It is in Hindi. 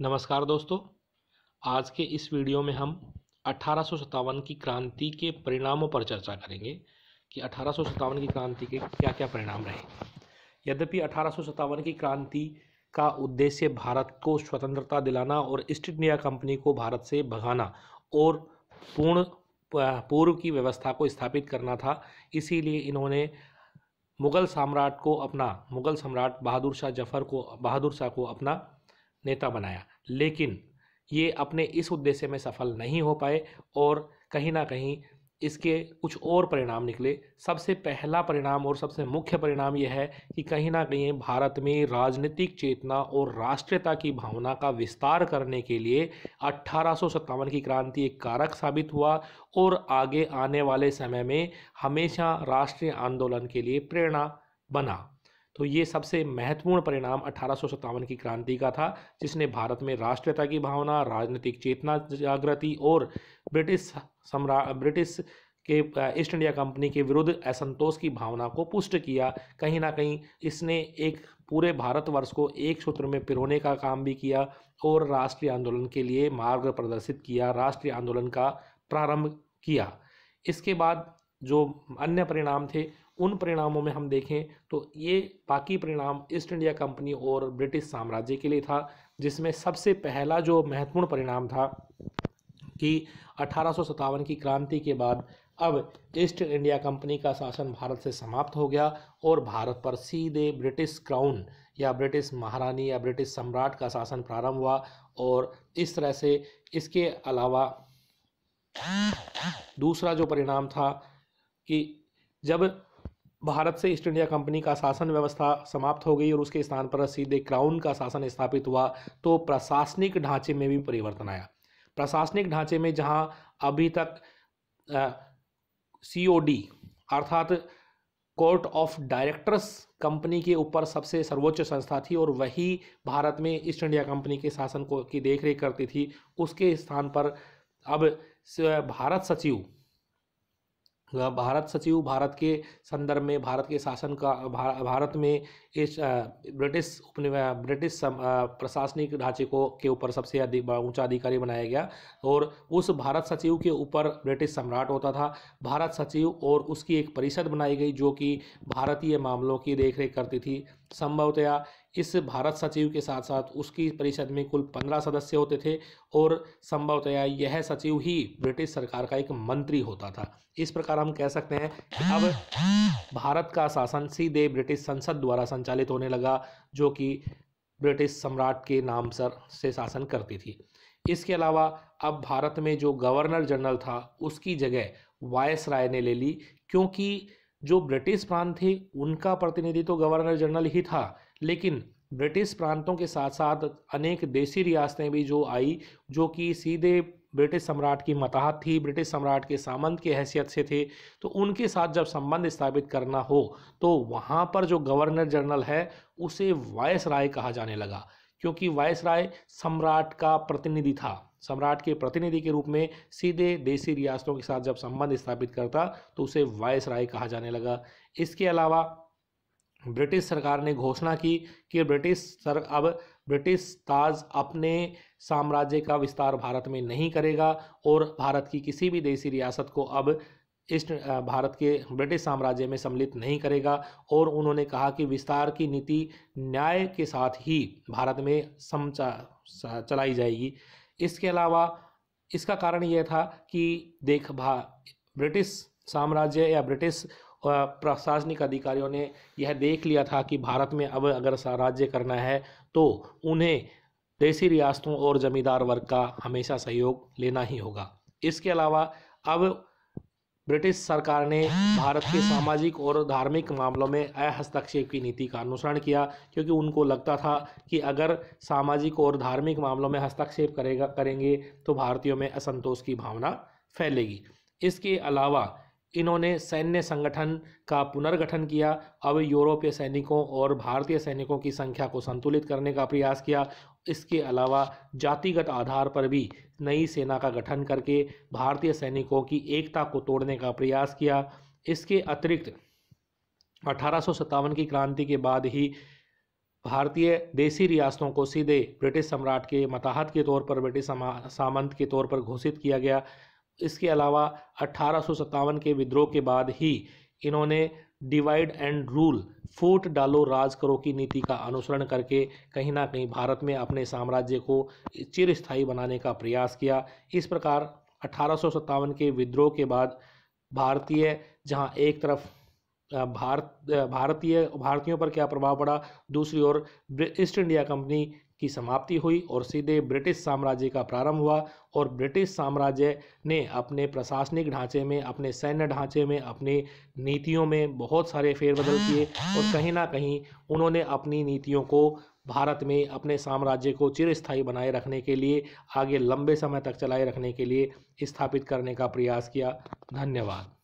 नमस्कार दोस्तों आज के इस वीडियो में हम अठारह की क्रांति के परिणामों पर चर्चा करेंगे कि अठारह की क्रांति के क्या क्या परिणाम रहे यद्यपि अठारह की क्रांति का उद्देश्य भारत को स्वतंत्रता दिलाना और ईस्ट इंडिया कंपनी को भारत से भगाना और पूर्ण पूर्व की व्यवस्था को स्थापित करना था इसीलिए इन्होंने मुग़ल सम्राट को अपना मुग़ल सम्राट बहादुर शाह जफर को बहादुर शाह को अपना नेता बनाया लेकिन ये अपने इस उद्देश्य में सफल नहीं हो पाए और कहीं ना कहीं इसके कुछ और परिणाम निकले सबसे पहला परिणाम और सबसे मुख्य परिणाम यह है कि कहीं ना कहीं भारत में राजनीतिक चेतना और राष्ट्रीयता की भावना का विस्तार करने के लिए अट्ठारह की क्रांति एक कारक साबित हुआ और आगे आने वाले समय में हमेशा राष्ट्रीय आंदोलन के लिए प्रेरणा बना तो ये सबसे महत्वपूर्ण परिणाम अठारह की क्रांति का था जिसने भारत में राष्ट्रीयता की भावना राजनीतिक चेतना जागृति और ब्रिटिश सम्रा ब्रिटिश के ईस्ट इंडिया कंपनी के विरुद्ध असंतोष की भावना को पुष्ट किया कहीं ना कहीं इसने एक पूरे भारतवर्ष को एक सूत्र में पिरोने का काम भी किया और राष्ट्रीय आंदोलन के लिए मार्ग प्रदर्शित किया राष्ट्रीय आंदोलन का प्रारंभ किया इसके बाद जो अन्य परिणाम थे उन परिणामों में हम देखें तो ये बाकी परिणाम ईस्ट इंडिया कंपनी और ब्रिटिश साम्राज्य के लिए था जिसमें सबसे पहला जो महत्वपूर्ण परिणाम था कि अठारह की क्रांति के बाद अब ईस्ट इंडिया कंपनी का शासन भारत से समाप्त हो गया और भारत पर सीधे ब्रिटिश क्राउन या ब्रिटिश महारानी या ब्रिटिश सम्राट का शासन प्रारंभ हुआ और इस तरह से इसके अलावा दूसरा जो परिणाम था कि जब भारत से ईस्ट इंडिया कंपनी का शासन व्यवस्था समाप्त हो गई और उसके स्थान पर सीधे क्राउन का शासन स्थापित हुआ तो प्रशासनिक ढांचे में भी परिवर्तन आया प्रशासनिक ढांचे में जहां अभी तक सीओडी अर्थात कोर्ट ऑफ डायरेक्टर्स कंपनी के ऊपर सबसे सर्वोच्च संस्था थी और वही भारत में ईस्ट इंडिया कंपनी के शासन को की देखरेख करती थी उसके स्थान पर अब भारत सचिव भारत सचिव भारत के संदर्भ में भारत के शासन का भारत में इस ब्रिटिश उपनि ब्रिटिश प्रशासनिक ढांचे को के ऊपर सबसे अधिक ऊंचा अधिकारी बनाया गया और उस भारत सचिव के ऊपर ब्रिटिश सम्राट होता था भारत सचिव और उसकी एक परिषद बनाई गई जो कि भारतीय मामलों की देखरेख करती थी संभवतया इस भारत सचिव के साथ साथ उसकी परिषद में कुल पंद्रह सदस्य होते थे और संभवतया यह सचिव ही ब्रिटिश सरकार का एक मंत्री होता था इस प्रकार हम कह सकते हैं कि अब भारत का शासन सीधे ब्रिटिश संसद द्वारा संचालित होने लगा जो कि ब्रिटिश सम्राट के नाम सर से शासन करती थी इसके अलावा अब भारत में जो गवर्नर जनरल था उसकी जगह वायस राय ने ले ली क्योंकि जो ब्रिटिश प्रांत थे उनका प्रतिनिधित्व गवर्नर जनरल ही था लेकिन ब्रिटिश प्रांतों के साथ साथ अनेक देसी रियासतें भी जो आई जो कि सीधे ब्रिटिश सम्राट की मताहत थी ब्रिटिश सम्राट के सामंत के हैसियत से थे तो उनके साथ जब संबंध स्थापित करना हो तो वहाँ पर जो गवर्नर जनरल है उसे वायस राय कहा जाने लगा क्योंकि वायस राय सम्राट का प्रतिनिधि था सम्राट के प्रतिनिधि के रूप में सीधे देसी रियासतों के साथ जब संबंध स्थापित करता तो उसे वायस राय कहा जाने लगा इसके अलावा ब्रिटिश सरकार ने घोषणा की कि ब्रिटिश सर अब ब्रिटिश ताज अपने साम्राज्य का विस्तार भारत में नहीं करेगा और भारत की किसी भी देसी रियासत को अब ईस्ट भारत के ब्रिटिश साम्राज्य में सम्मिलित नहीं करेगा और उन्होंने कहा कि विस्तार की नीति न्याय के साथ ही भारत में समचा चलाई जाएगी इसके अलावा इसका कारण यह था कि देख भा ब्रिटिश साम्राज्य या ब्रिटिश प्रशासनिक अधिकारियों ने यह देख लिया था कि भारत में अब अगर साम्राज्य करना है तो उन्हें देसी रियासतों और जमींदार वर्ग का हमेशा सहयोग लेना ही होगा इसके अलावा अब ब्रिटिश सरकार ने भारत के सामाजिक और धार्मिक मामलों में अहस्तक्षेप की नीति का अनुसरण किया क्योंकि उनको लगता था कि अगर सामाजिक और धार्मिक मामलों में हस्तक्षेप करेगा करेंगे तो भारतीयों में असंतोष की भावना फैलेगी इसके अलावा इन्होंने सैन्य संगठन का पुनर्गठन किया अब यूरोपीय सैनिकों और भारतीय सैनिकों की संख्या को संतुलित करने का प्रयास किया इसके अलावा जातिगत आधार पर भी नई सेना का गठन करके भारतीय सैनिकों की एकता को तोड़ने का प्रयास किया इसके अतिरिक्त अठारह की क्रांति के बाद ही भारतीय देसी रियासतों को सीधे ब्रिटिश सम्राट के मताहत के तौर पर ब्रिटिश सामंत के तौर पर घोषित किया गया इसके अलावा अठारह के विद्रोह के बाद ही इन्होंने डिवाइड एंड रूल फूट डालो राज करो की नीति का अनुसरण करके कहीं ना कहीं भारत में अपने साम्राज्य को चिरस्थायी बनाने का प्रयास किया इस प्रकार अठारह के विद्रोह के बाद भारतीय जहां एक तरफ भारत भारतीय भारतीयों पर क्या प्रभाव पड़ा दूसरी ओर ईस्ट इंडिया कंपनी की समाप्ति हुई और सीधे ब्रिटिश साम्राज्य का प्रारंभ हुआ और ब्रिटिश साम्राज्य ने अपने प्रशासनिक ढांचे में अपने सैन्य ढांचे में अपनी नीतियों में बहुत सारे फेरबदल किए और कहीं ना कहीं उन्होंने अपनी नीतियों को भारत में अपने साम्राज्य को चिरस्थायी बनाए रखने के लिए आगे लंबे समय तक चलाए रखने के लिए स्थापित करने का प्रयास किया धन्यवाद